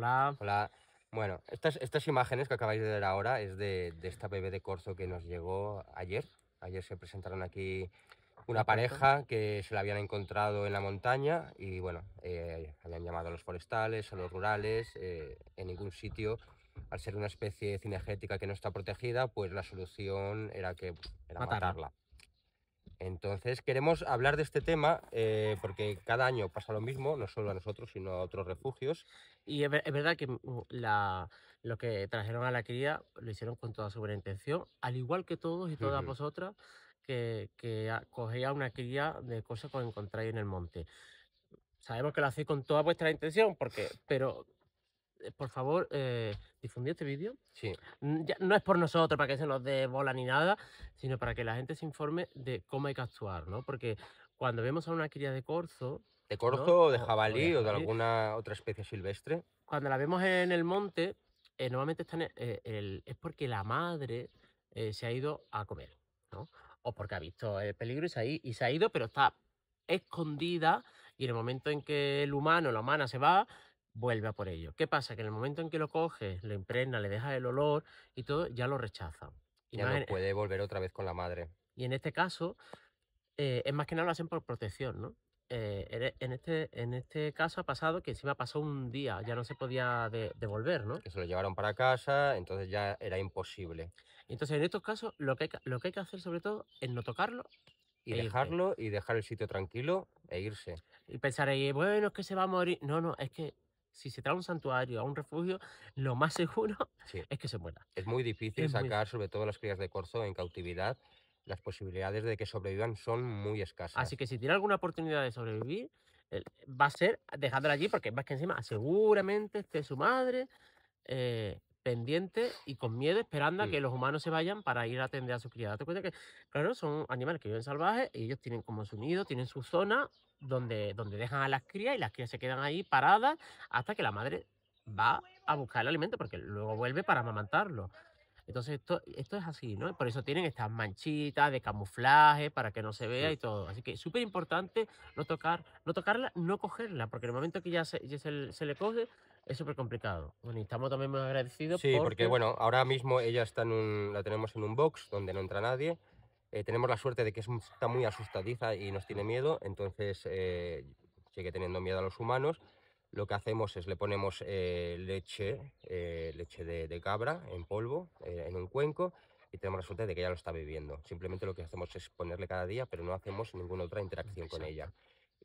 Hola. Bueno, estas, estas imágenes que acabáis de ver ahora es de, esta bebé de corzo que nos llegó ayer. Ayer se presentaron aquí una pareja que se la habían encontrado en la montaña y bueno, eh, habían llamado a los forestales, a los rurales, eh, en ningún sitio. Al ser una especie cinegética que no está protegida, pues la solución era que pues, era matarla. Entonces queremos hablar de este tema eh, porque cada año pasa lo mismo, no solo a nosotros, sino a otros refugios. Y es, verdad que mm, lo que trajeron a la cría lo hicieron con toda su buena intención, al igual que todos y todas vosotras que, que cogéis una cría de cosas que encontráis en el monte. Sabemos que lo hacéis con toda vuestra intención, porque, pero eh, por favor, eh, este vídeo. Sí. Mm, no es por nosotros, para que se nos dé bola ni nada, sino para que la gente se informe de cómo hay que actuar, ¿no? Porque cuando vemos a una cría de corzo... De corzo, o de jabalí o de, alguna otra especie silvestre. Cuando la vemos en el monte, eh, normalmente están, eh, es porque la madre se ha ido a comer, ¿no? O porque ha visto el peligro y se ha, y se ha ido, pero está escondida y en el momento en que el humano, la humana se va, vuelve a por ello. ¿Qué pasa? Que en el momento en que lo coges, lo impregna, le deja el olor y todo, ya lo rechaza. Y ya no puede volver otra vez con la madre. Y en este caso, eh, es más que nada lo hacen por protección, ¿no? Eh, en, este, en este caso ha pasado que encima pasó un día, ya no se podía devolver, ¿no? Que se lo llevaron para casa, entonces ya era imposible. Entonces, en estos casos, lo que hay, lo que, hay que hacer sobre todo es no tocarlo y e dejarlo y dejar el sitio tranquilo e irse. Y pensaréis, bueno, es que se va a morir. No, no, es que si se trae a un santuario, a un refugio, lo más seguro es que se muera. Es muy difícil sacar, sobre todo las crías de corzo en cautividad, las posibilidades de que sobrevivan son muy escasas. Así que si tiene alguna oportunidad de sobrevivir, va a ser dejándola allí, porque más que encima seguramente esté su madre. Eh, pendiente y con miedo, esperando a mm. que los humanos se vayan para ir a atender a sus crías. Te cuenta que, claro, son animales que viven salvajes y ellos tienen como su nido, tienen su zona donde, donde dejan a las crías y las crías se quedan ahí paradas hasta que la madre va a buscar el alimento porque luego vuelve para amamantarlo. Entonces esto, esto es así, ¿no? Por eso tienen estas manchitas de camuflaje para que no se vea y todo. Así que es súper importante no, tocar, no tocarla, no cogerla, porque en el momento que ya se, se, le coge, es súper complicado. Bueno, y estamos también muy agradecidos. Sí, porque... bueno, ahora mismo ella está en un, la tenemos en un box donde no entra nadie. Eh, tenemos la suerte de que está muy asustadiza y nos tiene miedo, entonces eh, sigue teniendo miedo a los humanos lo que hacemos es le ponemos eh, leche, eh, leche de, cabra en polvo, eh, en un cuenco, y tenemos la suerte de que ella lo está viviendo. Simplemente lo que hacemos es ponerle cada día, pero no hacemos ninguna otra mm, interacción con ella.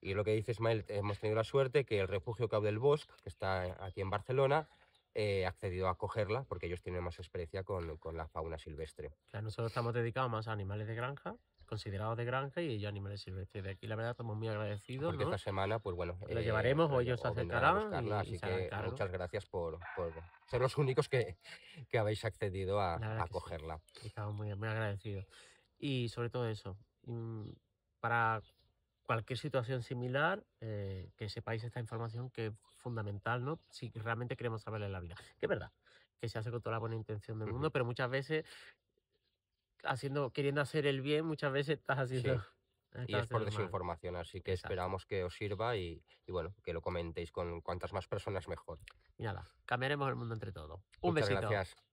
Y lo que dice Ismael, hemos tenido la suerte que el refugio Cabo del Bosque, que está aquí en Barcelona, ha accedido a cogerla porque ellos tienen más experiencia con, con la fauna silvestre. Claro, nosotros estamos dedicados más a animales de granja considerados de granja y animales silvestres. De aquí la verdad estamos muy agradecidos. Porque esta semana, pues bueno, lo eh, llevaremos o ellos se acercarán. así que muchas gracias por, ser los únicos que, habéis accedido a, cogerla. Estamos muy, muy agradecidos. Y sobre todo eso, mm, para cualquier situación similar, eh, que sepáis esta información que es fundamental, ¿no? Si realmente queremos saberle la vida. Que es verdad, que se hace con toda la buena intención del mundo, pero muchas veces haciendo, queriendo hacer el bien, muchas veces estás haciendo... y es por desinformación, así que esperamos que os sirva y, bueno, que lo comentéis con cuantas más personas mejor. Y nada, cambiaremos el mundo entre todos. Un Muchas besito. Gracias.